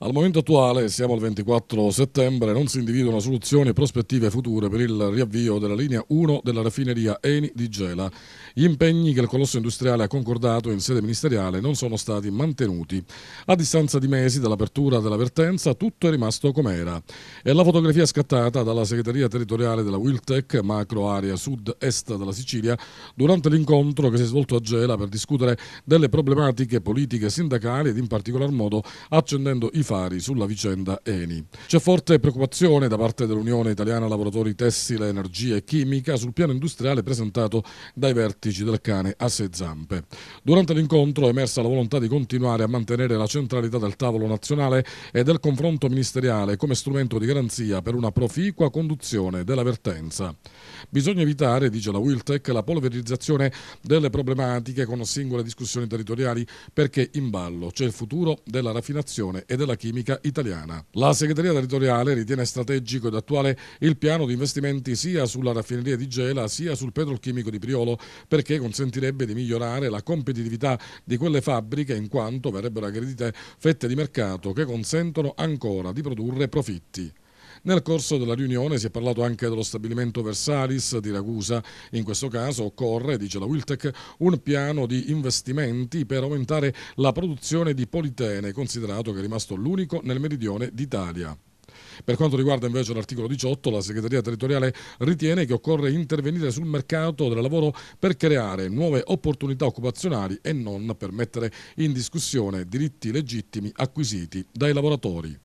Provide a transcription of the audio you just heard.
Al momento attuale, siamo al 24 settembre, non si individuano soluzioni e prospettive future per il riavvio della linea 1 della raffineria Eni di Gela. Gli impegni che il colosso industriale ha concordato in sede ministeriale non sono stati mantenuti. A distanza di mesi dall'apertura dell'avvertenza tutto è rimasto com'era. È la fotografia scattata dalla segreteria territoriale della Wiltec, macro area sud-est della Sicilia, durante l'incontro che si è svolto a Gela per discutere delle problematiche politiche e sindacali ed in particolar modo accendendo i Fari sulla vicenda Eni. C'è forte preoccupazione da parte dell'Unione Italiana Lavoratori Tessile, Energia e Chimica sul piano industriale presentato dai vertici del cane a sei zampe. Durante l'incontro è emersa la volontà di continuare a mantenere la centralità del tavolo nazionale e del confronto ministeriale come strumento di garanzia per una proficua conduzione della vertenza. Bisogna evitare, dice la Wiltec, la polverizzazione delle problematiche con singole discussioni territoriali perché in ballo c'è il futuro della raffinazione e della chimica italiana. La segreteria territoriale ritiene strategico ed attuale il piano di investimenti sia sulla raffineria di Gela sia sul petrolchimico di Priolo perché consentirebbe di migliorare la competitività di quelle fabbriche in quanto verrebbero aggredite fette di mercato che consentono ancora di produrre profitti. Nel corso della riunione si è parlato anche dello stabilimento Versalis di Ragusa. In questo caso occorre, dice la Wiltec, un piano di investimenti per aumentare la produzione di politene, considerato che è rimasto l'unico nel meridione d'Italia. Per quanto riguarda invece l'articolo 18, la segreteria territoriale ritiene che occorre intervenire sul mercato del lavoro per creare nuove opportunità occupazionali e non per mettere in discussione diritti legittimi acquisiti dai lavoratori.